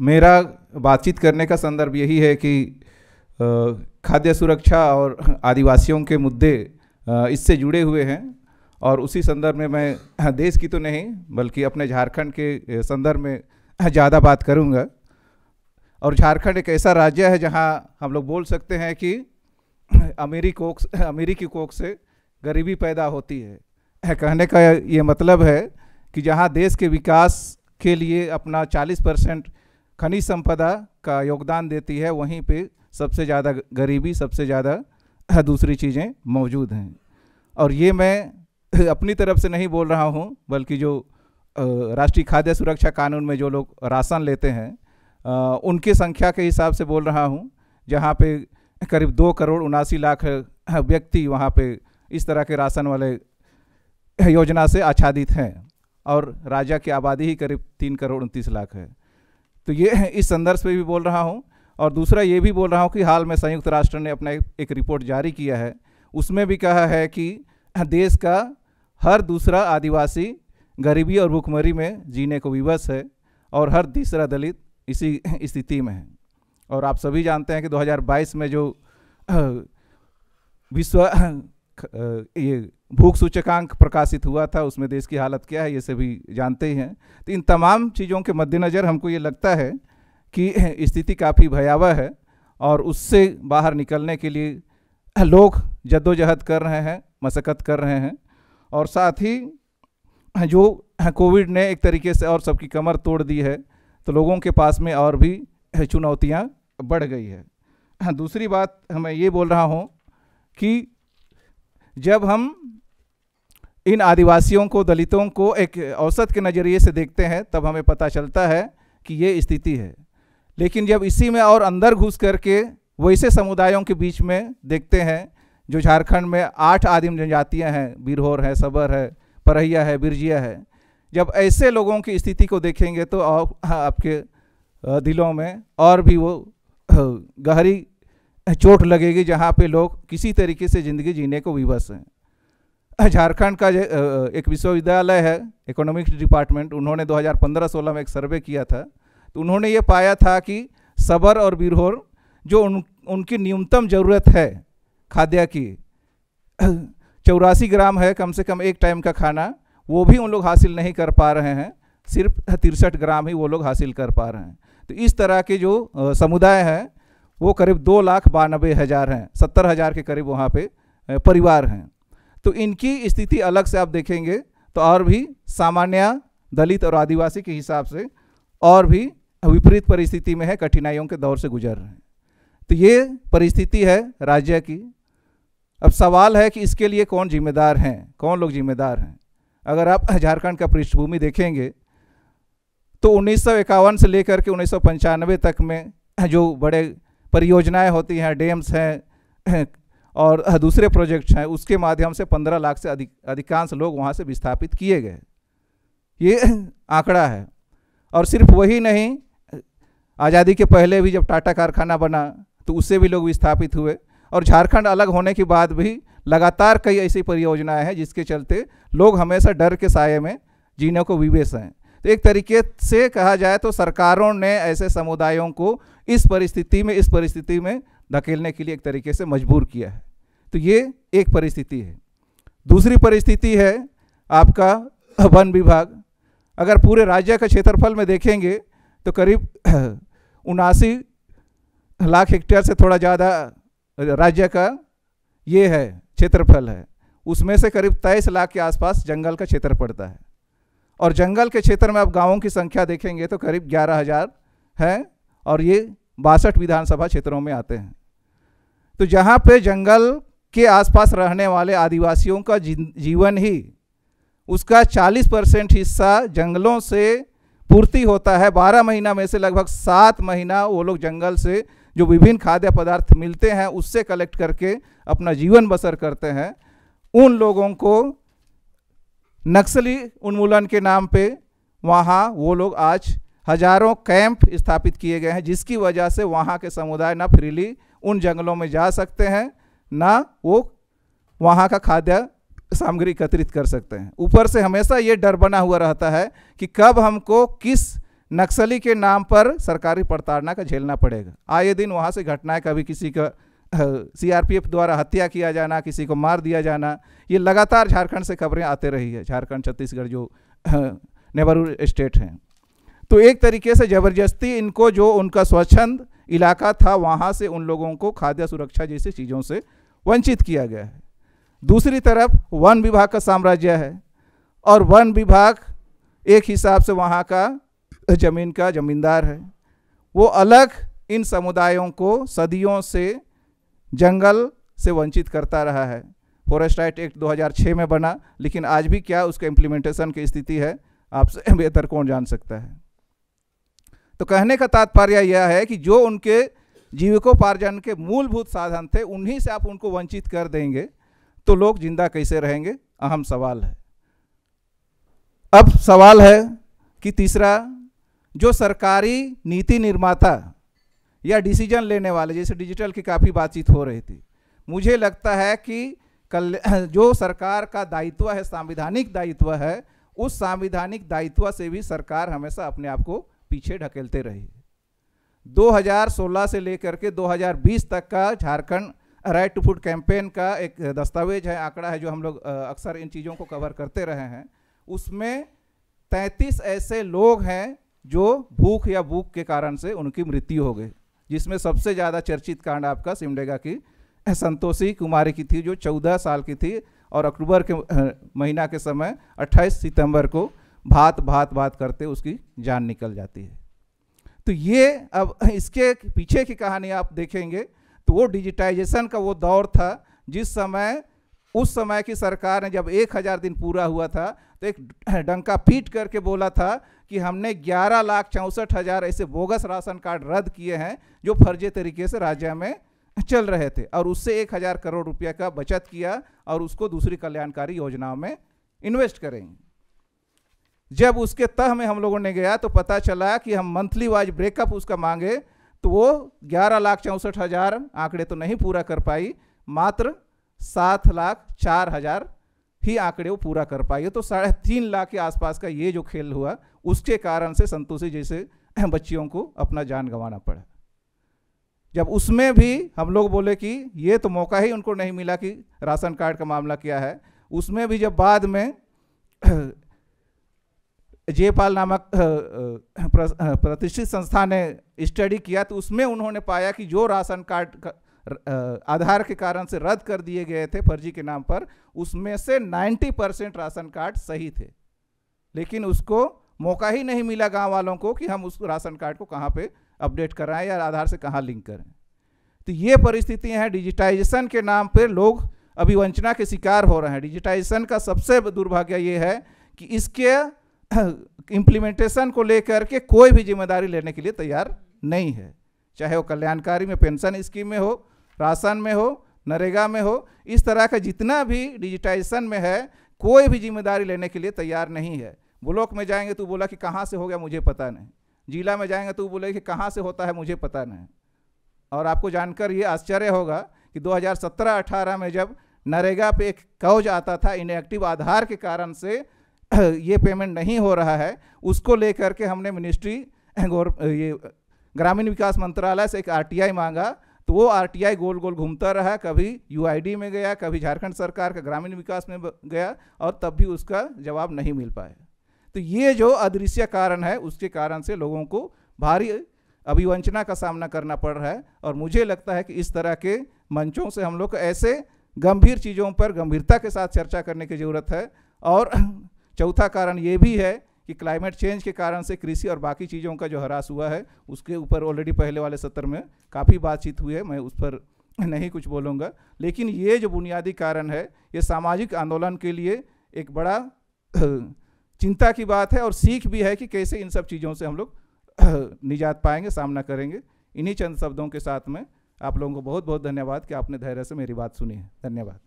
मेरा बातचीत करने का संदर्भ यही है कि खाद्य सुरक्षा और आदिवासियों के मुद्दे इससे जुड़े हुए हैं और उसी संदर्भ में मैं देश की तो नहीं बल्कि अपने झारखंड के संदर्भ में ज़्यादा बात करूंगा और झारखंड एक ऐसा राज्य है जहां हम लोग बोल सकते हैं कि अमीरी कोक अमीरी की कोख से गरीबी पैदा होती है कहने का ये मतलब है कि जहां देश के विकास के लिए अपना 40 परसेंट खनिज संपदा का योगदान देती है वहीं पे सबसे ज़्यादा गरीबी सबसे ज़्यादा दूसरी चीज़ें मौजूद हैं और ये मैं अपनी तरफ से नहीं बोल रहा हूँ बल्कि जो राष्ट्रीय खाद्य सुरक्षा कानून में जो लोग राशन लेते हैं उनके उनकी संख्या के हिसाब से बोल रहा हूँ जहाँ पे करीब दो करोड़ उनासी लाख व्यक्ति वहाँ पे इस तरह के राशन वाले योजना से आच्छादित हैं और राजा की आबादी ही करीब तीन करोड़ उनतीस लाख है तो ये इस संदर्भ में भी बोल रहा हूँ और दूसरा ये भी बोल रहा हूँ कि हाल में संयुक्त राष्ट्र ने अपना एक रिपोर्ट जारी किया है उसमें भी कहा है कि देश का हर दूसरा आदिवासी गरीबी और भुखमरी में जीने को विवश है और हर तीसरा दलित इसी स्थिति में है और आप सभी जानते हैं कि 2022 में जो विश्व ये भूख सूचकांक प्रकाशित हुआ था उसमें देश की हालत क्या है ये सभी जानते ही हैं तो इन तमाम चीज़ों के मद्देनज़र हमको ये लगता है कि स्थिति काफ़ी भयावह है और उससे बाहर निकलने के लिए लोग जद्दोजहद कर रहे हैं मशक्क़त कर रहे हैं और साथ ही जो कोविड ने एक तरीके से और सबकी कमर तोड़ दी है तो लोगों के पास में और भी चुनौतियाँ बढ़ गई है दूसरी बात मैं ये बोल रहा हूँ कि जब हम इन आदिवासियों को दलितों को एक औसत के नज़रिए से देखते हैं तब हमें पता चलता है कि ये स्थिति है लेकिन जब इसी में और अंदर घुस करके वैसे समुदायों के बीच में देखते हैं जो झारखंड में आठ आदिम जनजातियाँ हैं बिरहोर है सबर है परहिया है बिरजिया है जब ऐसे लोगों की स्थिति को देखेंगे तो हाँ, आपके दिलों में और भी वो गहरी चोट लगेगी जहाँ पे लोग किसी तरीके से ज़िंदगी जीने को विवश हैं झारखंड का एक विश्वविद्यालय है इकोनॉमिक्स डिपार्टमेंट उन्होंने 2015-16 में एक सर्वे किया था तो उन्होंने ये पाया था कि सबर और बिरहोर जो उन उनकी न्यूनतम ज़रूरत है खाद्य की चौरासी ग्राम है कम से कम एक टाइम का खाना वो भी उन लोग हासिल नहीं कर पा रहे हैं सिर्फ तिरसठ ग्राम ही वो लोग हासिल कर पा रहे हैं तो इस तरह के जो समुदाय हैं वो करीब दो लाख बानबे हज़ार हैं सत्तर हज़ार के करीब वहाँ पे परिवार हैं तो इनकी स्थिति अलग से आप देखेंगे तो और भी सामान्य दलित और आदिवासी के हिसाब से और भी विपरीत परिस्थिति में है कठिनाइयों के दौर से गुजर रहे हैं तो ये परिस्थिति है राज्य की अब सवाल है कि इसके लिए कौन जिम्मेदार हैं कौन लोग जिम्मेदार हैं अगर आप झारखंड का पृष्ठभूमि देखेंगे तो उन्नीस से लेकर के उन्नीस तक में जो बड़े परियोजनाएं होती हैं डैम्स हैं और दूसरे प्रोजेक्ट्स हैं उसके माध्यम से पंद्रह लाख से अधिक अधिकांश लोग वहाँ से विस्थापित किए गए ये आंकड़ा है और सिर्फ वही नहीं आज़ादी के पहले भी जब टाटा कारखाना बना तो उससे भी लोग विस्थापित हुए और झारखंड अलग होने के बाद भी लगातार कई ऐसी परियोजनाएं हैं जिसके चलते लोग हमेशा डर के साय में जीने को विवेश हैं तो एक तरीके से कहा जाए तो सरकारों ने ऐसे समुदायों को इस परिस्थिति में इस परिस्थिति में धकेलने के लिए एक तरीके से मजबूर किया है तो ये एक परिस्थिति है दूसरी परिस्थिति है आपका वन विभाग अगर पूरे राज्य का क्षेत्रफल में देखेंगे तो करीब उनासी लाख हेक्टेयर से थोड़ा ज़्यादा राज्य का ये है क्षेत्रफल है उसमें से करीब तेईस लाख के आसपास जंगल का क्षेत्र पड़ता है और जंगल के क्षेत्र में आप गांवों की संख्या देखेंगे तो करीब ग्यारह हज़ार है और ये बासठ विधानसभा क्षेत्रों में आते हैं तो जहाँ पे जंगल के आसपास रहने वाले आदिवासियों का जीवन ही उसका 40 परसेंट हिस्सा जंगलों से पूर्ति होता है 12 महीना में से लगभग सात महीना वो लोग जंगल से जो विभिन्न खाद्य पदार्थ मिलते हैं उससे कलेक्ट करके अपना जीवन बसर करते हैं उन लोगों को नक्सली उन्मूलन के नाम पे वहाँ वो लोग आज हजारों कैंप स्थापित किए गए हैं जिसकी वजह से वहाँ के समुदाय ना फ्रीली उन जंगलों में जा सकते हैं ना वो वहाँ का खाद्य सामग्री एकत्रित कर सकते हैं ऊपर से हमेशा ये डर बना हुआ रहता है कि कब हमको किस नक्सली के नाम पर सरकारी प्रताड़ना का झेलना पड़ेगा आए दिन वहाँ से घटनाएं कभी किसी का सीआरपीएफ द्वारा हत्या किया जाना किसी को मार दिया जाना ये लगातार झारखंड से खबरें आते रही है झारखंड छत्तीसगढ़ जो नेबरहुड स्टेट हैं तो एक तरीके से ज़बरदस्ती इनको जो उनका स्वच्छंद इलाका था वहाँ से उन लोगों को खाद्य सुरक्षा जैसी चीज़ों से वंचित किया गया है दूसरी तरफ वन विभाग का साम्राज्य है और वन विभाग एक हिसाब से वहाँ का ज़मीन का ज़मींदार है वो अलग इन समुदायों को सदियों से जंगल से वंचित करता रहा है फॉरेस्ट राइट एक्ट 2006 में बना लेकिन आज भी क्या उसके इम्प्लीमेंटेशन की स्थिति है आपसे बेहतर कौन जान सकता है तो कहने का तात्पर्य यह है कि जो उनके जीविकोपार्जन के मूलभूत साधन थे उन्हीं से आप उनको वंचित कर देंगे तो लोग जिंदा कैसे रहेंगे अहम सवाल है अब सवाल है कि तीसरा जो सरकारी नीति निर्माता या डिसीजन लेने वाले जैसे डिजिटल की काफ़ी बातचीत हो रही थी मुझे लगता है कि कल जो सरकार का दायित्व है संविधानिक दायित्व है उस संविधानिक दायित्व से भी सरकार हमेशा अपने आप को पीछे ढकेलते रही 2016 से लेकर के 2020 तक का Jharkhand right to food campaign का एक दस्तावेज है आंकड़ा है जो हम लोग अक्सर इन चीज़ों को कवर करते रहे हैं उसमें 33 ऐसे लोग हैं जो भूख या भूख के कारण से उनकी मृत्यु हो गई जिसमें सबसे ज़्यादा चर्चित कांड आपका सिमडेगा की संतोषी कुमारी की थी जो 14 साल की थी और अक्टूबर के महीना के समय 28 सितंबर को भात भात भात करते उसकी जान निकल जाती है तो ये अब इसके पीछे की कहानी आप देखेंगे तो वो डिजिटाइजेशन का वो दौर था जिस समय उस समय की सरकार ने जब एक हज़ार दिन पूरा हुआ था तो एक डंका पीट करके बोला था कि हमने ग्यारह लाख चौंसठ हज़ार ऐसे बोगस राशन कार्ड रद्द किए हैं जो फर्जी तरीके से राज्य में चल रहे थे और उससे एक हज़ार करोड़ रुपया का बचत किया और उसको दूसरी कल्याणकारी योजनाओं में इन्वेस्ट करेंगे जब उसके तह में हम लोगों ने गया तो पता चला कि हम मंथली वाइज ब्रेकअप उसका मांगे तो वो ग्यारह लाख चौंसठ हज़ार आंकड़े तो नहीं पूरा कर पाई मात्र सात लाख चार हज़ार ही आंकड़े वो पूरा कर पाई तो साढ़े तीन लाख के आसपास का ये जो खेल हुआ उसके कारण से संतोषी जैसे बच्चियों को अपना जान गंवाना पड़ा जब उसमें भी हम लोग बोले कि ये तो मौका ही उनको नहीं मिला कि राशन कार्ड का मामला क्या है उसमें भी जब बाद में जयपाल नामक प्रतिष्ठित संस्था ने स्टडी किया तो उसमें उन्होंने पाया कि जो राशन कार्ड का आधार के कारण से रद्द कर दिए गए थे फर्जी के नाम पर उसमें से 90 परसेंट राशन कार्ड सही थे लेकिन उसको मौका ही नहीं मिला गांव वालों को कि हम उस राशन कार्ड को कहाँ पे अपडेट कराएं या आधार से कहाँ लिंक करें तो ये परिस्थितियाँ हैं डिजिटाइजेशन के नाम पर लोग अभिवंचना के शिकार हो रहे हैं डिजिटाइजेशन का सबसे दुर्भाग्य ये है कि इसके इम्प्लीमेंटेशन को लेकर के कोई भी जिम्मेदारी लेने के लिए तैयार नहीं है चाहे वो कल्याणकारी में पेंशन स्कीम में हो राशन में हो नरेगा में हो इस तरह का जितना भी डिजिटाइजेशन में है कोई भी जिम्मेदारी लेने के लिए तैयार नहीं है ब्लॉक में जाएंगे तो बोला कि कहाँ से हो गया मुझे पता नहीं जिला में जाएंगे तो बोले कि कहाँ से होता है मुझे पता नहीं और आपको जानकर ये आश्चर्य होगा कि 2017-18 में जब नरेगा पे एक कौज आता था इनएक्टिव आधार के कारण से ये पेमेंट नहीं हो रहा है उसको लेकर के हमने मिनिस्ट्री गौर ये ग्रामीण विकास मंत्रालय से एक आरटीआई मांगा तो वो आरटीआई गोल गोल घूमता रहा कभी यूआईडी में गया कभी झारखंड सरकार का ग्रामीण विकास में गया और तब भी उसका जवाब नहीं मिल पाया तो ये जो अदृश्य कारण है उसके कारण से लोगों को भारी अभिवंचना का सामना करना पड़ रहा है और मुझे लगता है कि इस तरह के मंचों से हम लोग ऐसे गंभीर चीज़ों पर गंभीरता के साथ चर्चा करने की ज़रूरत है और चौथा कारण ये भी है कि क्लाइमेट चेंज के कारण से कृषि और बाकी चीज़ों का जो ह्रास हुआ है उसके ऊपर ऑलरेडी पहले वाले सत्र में काफ़ी बातचीत हुई है मैं उस पर नहीं कुछ बोलूँगा लेकिन ये जो बुनियादी कारण है ये सामाजिक आंदोलन के लिए एक बड़ा चिंता की बात है और सीख भी है कि कैसे इन सब चीज़ों से हम लोग निजात पाएंगे सामना करेंगे इन्हीं चंद शब्दों के साथ में आप लोगों को बहुत बहुत धन्यवाद कि आपने धैर्य से मेरी बात सुनी है धन्यवाद